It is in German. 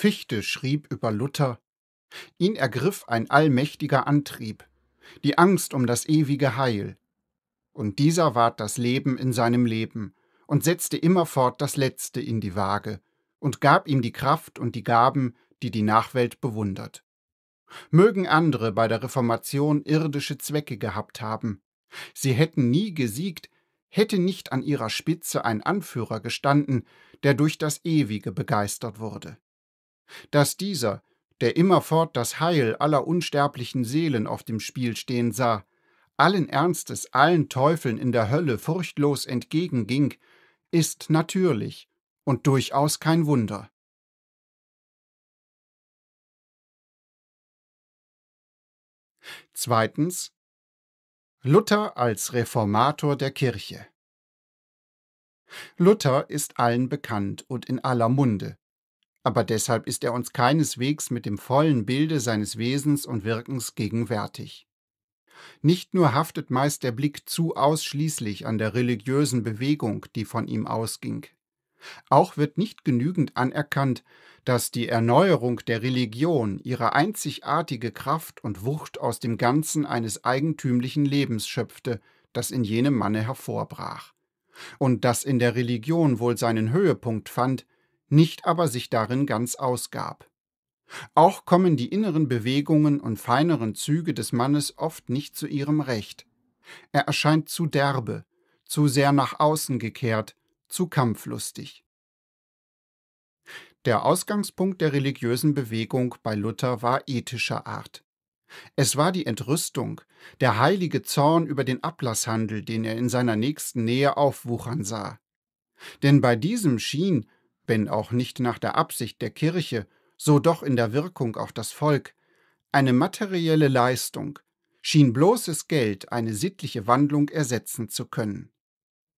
Fichte schrieb über Luther Ihn ergriff ein allmächtiger Antrieb, die Angst um das ewige Heil. Und dieser ward das Leben in seinem Leben und setzte immerfort das Letzte in die Waage und gab ihm die Kraft und die Gaben, die die Nachwelt bewundert. Mögen andere bei der Reformation irdische Zwecke gehabt haben. Sie hätten nie gesiegt, hätte nicht an ihrer Spitze ein Anführer gestanden, der durch das Ewige begeistert wurde dass dieser, der immerfort das Heil aller unsterblichen Seelen auf dem Spiel stehen sah, allen Ernstes allen Teufeln in der Hölle furchtlos entgegenging, ist natürlich und durchaus kein Wunder. Zweitens Luther als Reformator der Kirche Luther ist allen bekannt und in aller Munde, aber deshalb ist er uns keineswegs mit dem vollen Bilde seines Wesens und Wirkens gegenwärtig. Nicht nur haftet meist der Blick zu ausschließlich an der religiösen Bewegung, die von ihm ausging. Auch wird nicht genügend anerkannt, dass die Erneuerung der Religion ihre einzigartige Kraft und Wucht aus dem Ganzen eines eigentümlichen Lebens schöpfte, das in jenem Manne hervorbrach, und das in der Religion wohl seinen Höhepunkt fand, nicht aber sich darin ganz ausgab. Auch kommen die inneren Bewegungen und feineren Züge des Mannes oft nicht zu ihrem Recht. Er erscheint zu derbe, zu sehr nach außen gekehrt, zu kampflustig. Der Ausgangspunkt der religiösen Bewegung bei Luther war ethischer Art. Es war die Entrüstung, der heilige Zorn über den Ablasshandel, den er in seiner nächsten Nähe aufwuchern sah. Denn bei diesem schien, wenn auch nicht nach der Absicht der Kirche, so doch in der Wirkung auf das Volk, eine materielle Leistung, schien bloßes Geld eine sittliche Wandlung ersetzen zu können